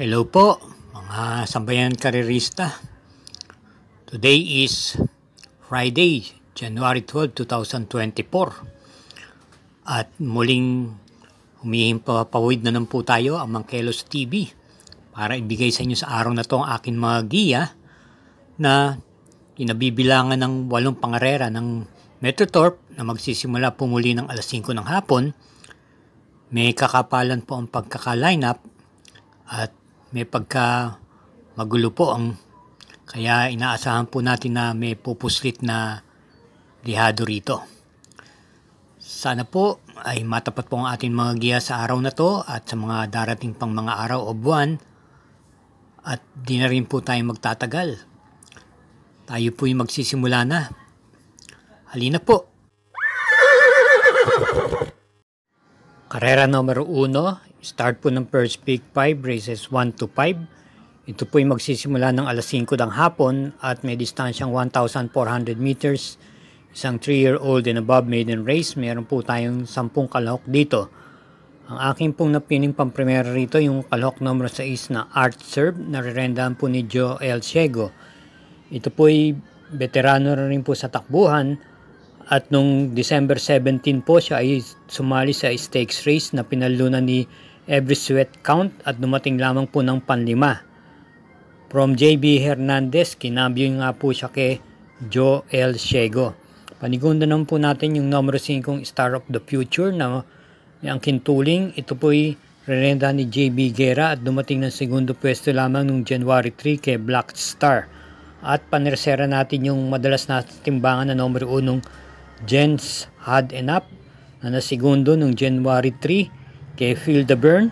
Hello po mga sambayan karerista. Today is Friday, January 12, 2024. At muling humihimpapawid na naman po tayo ang Mangkelos TV para ibigay sa inyo sa araw na to ang akin mga giya na inabibilangan ng walong pangarera ng Metrotorp na magsisimula po muli ng alas 5 ng hapon. May kakapalan po ang pagkaka-lineup at may pagka magulo po ang kaya inaasahan po natin na may pupuslit na lihado rito. Sana po ay matapat po ang ating mga giya sa araw na to at sa mga darating pang mga araw o buwan at di na rin po tayo magtatagal. Tayo po yung magsisimula na. Halina po! Karera numero 1, Start po ng first peak 5, races 1 to 5. Ito po ay magsisimula ng alas 5 ng hapon at may distansyang 1,400 meters. Isang 3-year-old and above maiden race, meron po tayong 10 kalahok dito. Ang aking pong napiling pampremera rito yung kalahok number 6 na Art Serve na rerendahan po ni Joel Ciego. Ito po ay veterano na rin po sa takbuhan at nung December 17 po siya ay sumali sa stakes race na pinalunan ni every sweat count at dumating lamang po ng panlima. From JB Hernandez, kinabyo nga po siya kay Joe L. Shego. Panigunda naman po natin yung numero 5 Star of the Future na ang kintuling. Ito po ay rerenda ni JB Guerra at dumating ng segundo pwesto lamang noong January 3 kay Black Star. At panersera natin yung madalas natin timbangan na numero 1 ng Jens Had Enough na nasigundo noong January 3 Kay Feel the Burn,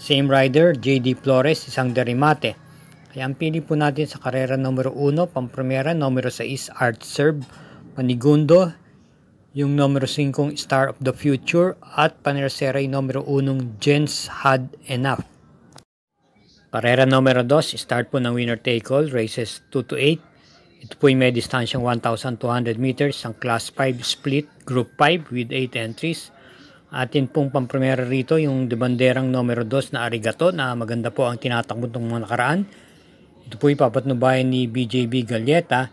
same rider, JD Flores, isang derimate. Kaya ang pili po natin sa karera numero 1, pampremera, numero 6, Art Serve, Panigundo, yung numero 5, Star of the Future, at Panersera numero 1, Gens Had Enough. Karera numero 2, start po ng winner take all, races 2 to 8. Ito po yung may distansyang 1,200 meters, ang class 5 split, group 5 with 8 entries. Atin pong pamprimera rito yung debanderang numero 2 na Arigato na maganda po ang tinatakbo ng mga nakaraan. Ito po ipapatnubayan ni BJB Galleta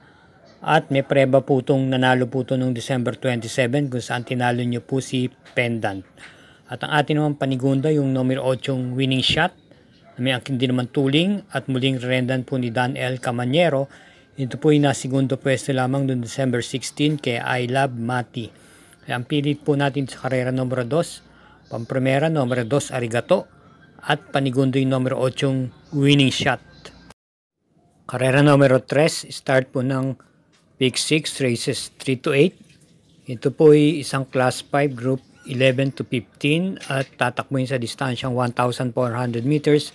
at may preba po itong nanalo po ito noong December 27 kung saan tinalo niyo po si Pendant. At ang atin naman panigunda yung numero 8 winning shot na may akin din naman tuling at muling rendan po ni Dan L. Camanyero. Ito po yung nasigundo pwesto lamang noong December 16 kay I Love Mati. Kaya ang pilit po natin sa karera numero 2, pamprimera numero 2 arigato at panigundoy numero 8 winning shot. Karera numero 3, start po ng pick 6 races 3 to 8. Ito po ay isang class 5 group 11 to 15 at tatakbuhin sa distansyang 1,400 meters.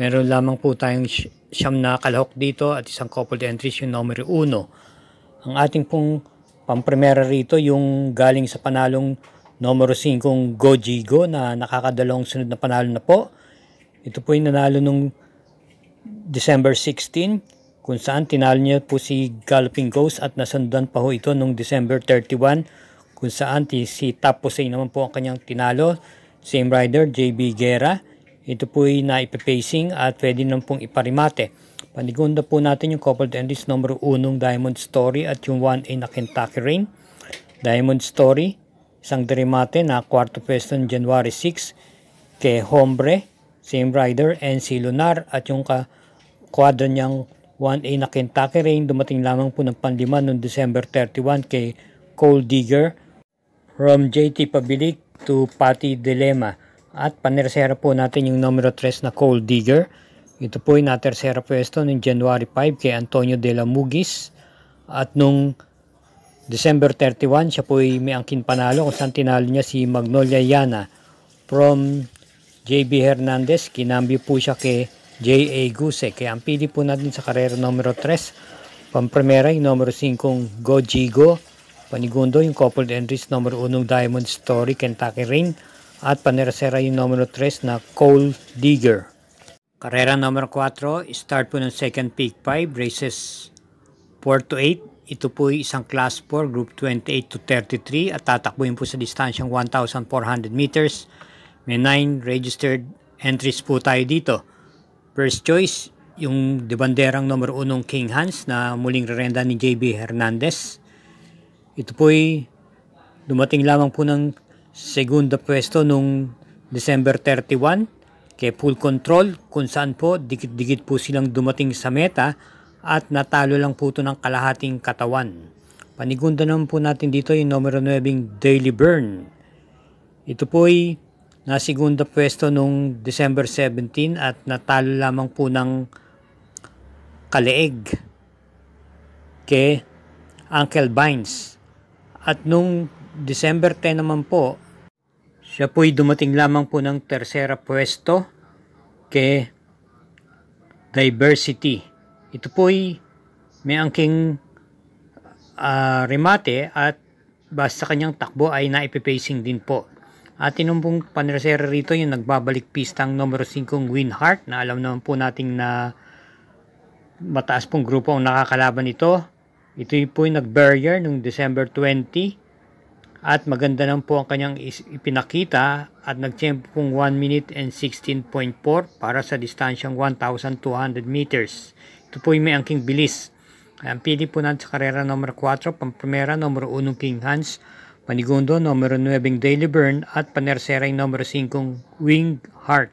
Meron lamang po tayong siyam na kalahok dito at isang couple entries yung numero 1. Ang ating pong Pampremera rito yung galing sa panalong numero 5 Gojigo na nakakadalong sunod na panalo na po. Ito po yung nanalo nung December 16 kung saan tinalo niya po si Galloping Ghost at nasundan pa ho ito nung December 31 kung saan si Taposay naman po ang kanyang tinalo. Same rider, JB Guerra. Ito po yung naipipacing at pwede naman pong iparimate. Panigunda po natin yung coupled endings number 1 Diamond Story at yung 1A na Kentucky Rain. Diamond Story, isang derimate na kwarto pwesto January 6 kay Hombre, same rider, and si Lunar at yung ka kwadra niyang 1A na Kentucky Rain dumating lamang po ng panlima noong December 31 kay Cold Digger from JT Pabilik to Patty Dilema. At panersera po natin yung numero 3 na Cold Digger ito po ay natersera pwesto noong January 5 kay Antonio de la Mugis at nung December 31 siya po ay may angkin panalo kung saan tinalo niya si Magnolia Yana from JB Hernandez. Kinambi po siya kay J.A. Guse. Kaya ang pili po natin sa karera numero 3, pampremera yung numero 5 Go Jigo, panigundo yung coupled entries numero 1 Diamond Story Kentucky Rain. at paneresera yung numero 3 na Coal Digger. Karera number 4, start po ng second peak 5, races 4 to 8. Ito po ay isang class 4, group 28 to 33 at tatakbuhin po sa distansyang 1,400 meters. May 9 registered entries po tayo dito. First choice, yung debanderang number 1 ng King Hans na muling rerenda ni JB Hernandez. Ito po ay dumating lamang po ng segunda pwesto nung December 31 kay full control kung saan po dikit-dikit po silang dumating sa meta at natalo lang po ito ng kalahating katawan. Panigunda naman po natin dito yung numero 9 Daily Burn. Ito po ay nasigunda pwesto nung December 17 at natalo lamang po ng kaleeg kay Uncle Bynes. At nung December 10 naman po siya po'y dumating lamang po ng tersera pwesto kay diversity. Ito po'y may angking uh, remate at basta kanyang takbo ay naipipacing din po. At tinumpong panresera rito yung nagbabalik pistang numero 5 Winhart na alam naman po nating na mataas pong grupo ang nakakalaban ito. Ito po'y nag-barrier noong December 20 at maganda naman po ang kanyang ipinakita at nag-champ kong 1 minute and 16.4 para sa distansyang 1,200 meters. Ito po yung may angking bilis. Ang pili po natin sa karera number 4, pamprimera numero 1 King Hans, panigundo numero 9 Daily Burn at panerserang numero 5 Wing Heart.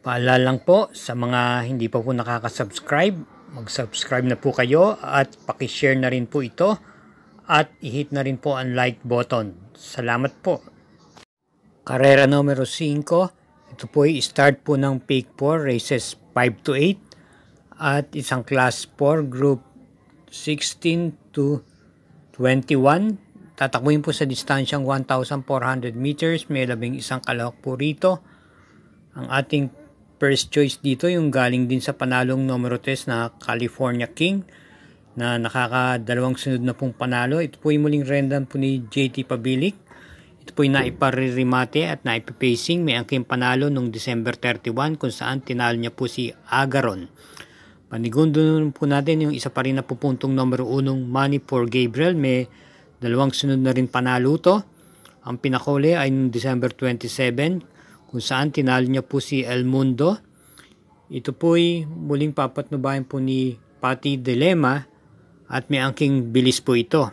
Paalala lang po sa mga hindi pa po nakakasubscribe, mag-subscribe na po kayo at pakishare na rin po ito at i-hit na rin po ang like button. Salamat po. Karera numero 5, ito po start po ng peak 4 races 5 to 8 at isang class 4 group 16 to 21. Tatakwin po sa distansyang 1,400 meters. May labing isang kalahok po rito. Ang ating first choice dito yung galing din sa panalong numero test na California King na nakakadalawang sunod na pong panalo. Ito po yung muling random po ni JT Pabilik. Ito po yung naiparirimate at naipipacing. May angking panalo noong December 31 kung saan tinalo niya po si Agaron. Panigundo nun po natin yung isa pa rin na pupuntong numero unong money for Gabriel. May dalawang sunod na rin panalo to. Ang pinakole ay noong December 27 kung saan tinalo niya po si El Mundo. Ito po'y muling papatnubahin po ni Patty Dilema at may angking bilis po ito.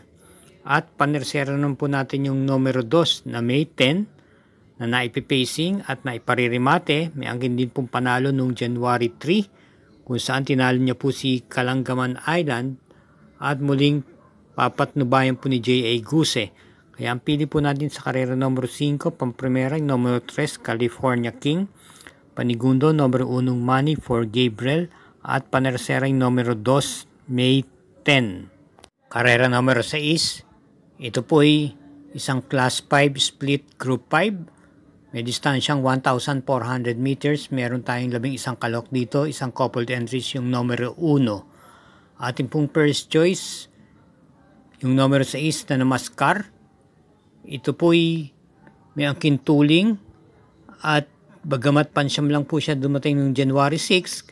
At panersera nun po natin yung numero 2 na May 10 na naipipacing at naipariremate. May angking din pong panalo noong January 3 kung saan tinalo niya po si Kalangaman Island at muling papatnubayan po ni J.A. Guse. Kaya ang pili po natin sa karera numero 5, pamprimera, numero 3, California King. Panigundo, numero 1, Money for Gabriel. At panerserang numero 2, May 10. Karera number 6. Ito po ay isang class 5 split group 5. May distansyang 1,400 meters. Meron tayong labing isang kalok dito. Isang coupled entries yung numero 1. Ating pong first choice, yung numero 6 na namaskar. Ito po ay may angkin tuling at bagamat pansyam lang po siya dumating noong January 6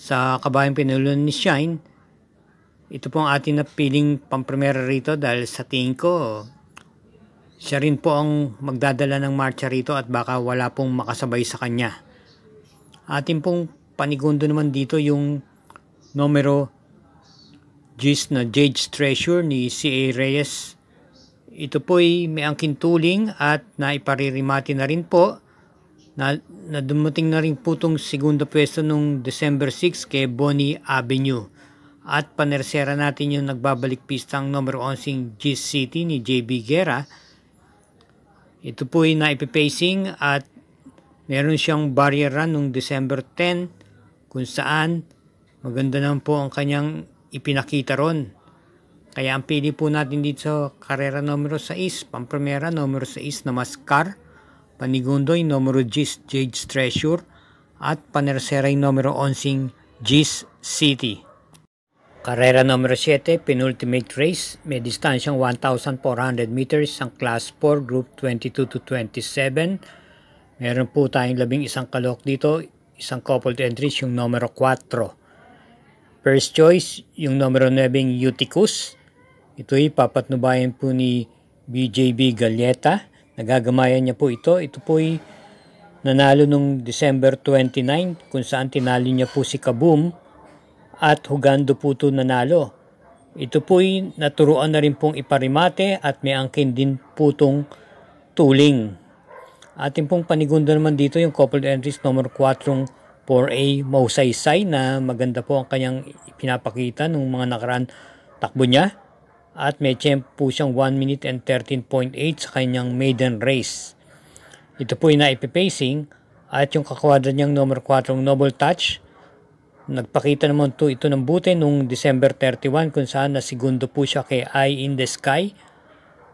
sa kabayang pinulunan ni Shine, ito po ang ating napiling pampremera rito dahil sa tingin ko siya rin po ang magdadala ng marcha rito at baka wala pong makasabay sa kanya. Atin pong panigundo naman dito yung numero gist na Jade's Treasure ni C.A. Reyes. Ito po ay may angkin tuling at naiparirimati na rin po na, na dumating na rin po itong segundo pwesto nung December 6 kay Bonnie Avenue. At panersera natin yung nagbabalik pistang numero 11 Gis City ni JB Guerra. Ito po ay naipipacing at meron siyang barrier run noong December 10 kung saan maganda naman po ang kanyang ipinakita ron. Kaya ang pili po natin dito sa karera numero 6, pamprimera numero 6 na Mascar, panigundoy numero 10 Jade Treasure at panersera panerseray numero 11 Gis City. Karera numero 7, penultimate race, may distansyang 1,400 meters ang class 4, group 22 to 27. Meron po tayong labing isang kalok dito, isang coupled entries, yung numero 4. First choice, yung numero 9, Uticus. Ito'y papatnubayan po ni BJB Galleta. Nagagamayan niya po ito. Ito po'y nanalo nung December 29 kung saan tinali niya po si Kaboom at Hugando Puto nanalo. Ito po'y naturuan na rin pong iparimate at may angkin din po itong tuling. Atin pong panigunda naman dito yung coupled entries number 4 4A Mausaysay na maganda po ang kanyang pinapakita ng mga nakaraan takbo niya. At may champ po siyang 1 minute and 13.8 sa kanyang maiden race. Ito po ay naipipacing at yung kakwadra niyang number 4 Noble Touch Nagpakita naman to ito ng buti nung December 31 kung saan na segundo po siya kay Eye in the Sky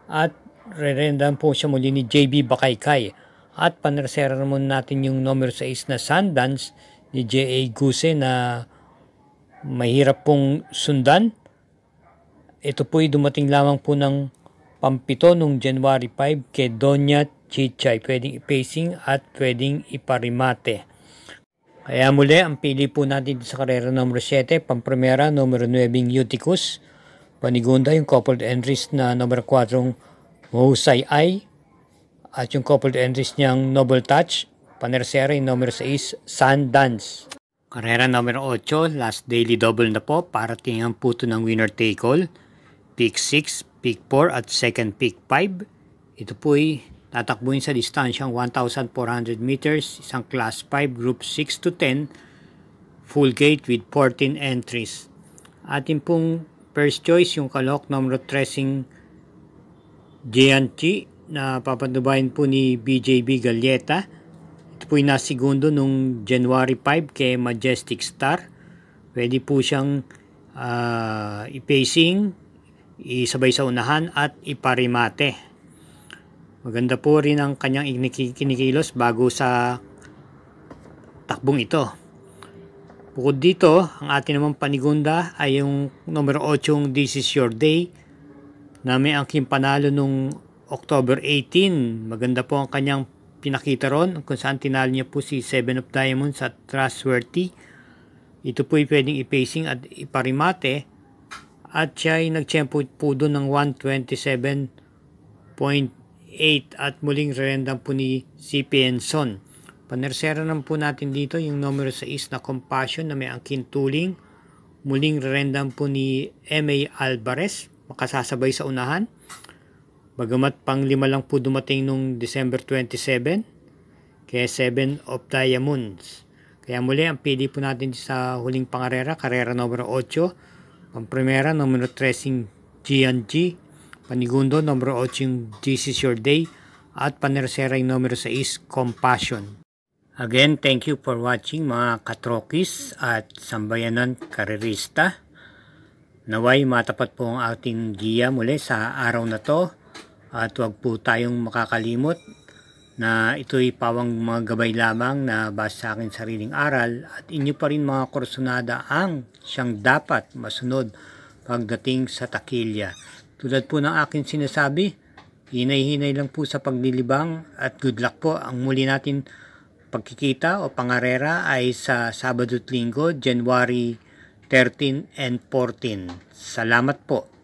at rerendan po siya muli ni JB Bakaykay. At panresera naman natin yung numero 6 na Sundance ni J.A. Guse na mahirap pong sundan. Ito po ay dumating lamang po ng pampito nung January 5 kay Donya Chichay. Pwedeng ipacing at pwedeng iparimate. Kaya muli, ang pili po natin sa karera numero 7, pamprimera, numero 9, Euticus. Panigunda, yung coupled entries na numero 4, Hosai Ai. At yung coupled entries niyang Noble Touch. Panersera, yung numero 6, Sun Dance. Karera numero 8, last daily double na po para tingnan puto ito ng winner take all. Pick 6, pick 4 at second pick 5. Ito po ay Tatakbuin sa distansyang 1,400 meters, isang class 5, group 6 to 10, full gate with 14 entries. Atin pong first choice yung kalok numero 13 Gianchi na papanubayan po ni BJB Galleta. Ito po yung segundo nung January 5 kay Majestic Star. Pwede po siyang uh, i-pacing, isabay sa unahan at iparimate. Maganda po rin ang kanyang kinikilos bago sa takbong ito. Bukod dito, ang atin namang panigunda ay yung numero 8 This is your day na may angking panalo nung October 18. Maganda po ang kanyang pinakita ron kung saan tinalo niya po si 7 of Diamonds at Trustworthy. Ito po ay pwedeng ipacing at iparimate at siya ay nag-champo po doon ng 127. 8 at muling rerendang po ni CPN Son. Panersera naman po natin dito yung numero 6 na Compassion na may angkin tuling. Muling rerendang po ni M.A. Alvarez, makasasabay sa unahan. Bagamat pang lima lang po dumating nung December 27, kaya 7 of Diamonds. Kaya muli ang pili po natin sa huling pangarera, karera numero 8, pang primera numero 13 G&G, Panigundo, numero 8 This Is Your Day at panersera yung numero 6, Compassion. Again, thank you for watching mga katrokis at sambayanan karerista. Naway matapat po ang ating giya muli sa araw na to at huwag po tayong makakalimot na ito'y pawang mga gabay lamang na base sa aking sariling aral at inyo pa rin mga kursunada ang siyang dapat masunod pagdating sa takilya. Tulad po ng akin sinasabi, hinay-hinay lang po sa paglilibang at good luck po. Ang muli natin pagkikita o pangarera ay sa Sabado at Linggo, January 13 and 14. Salamat po.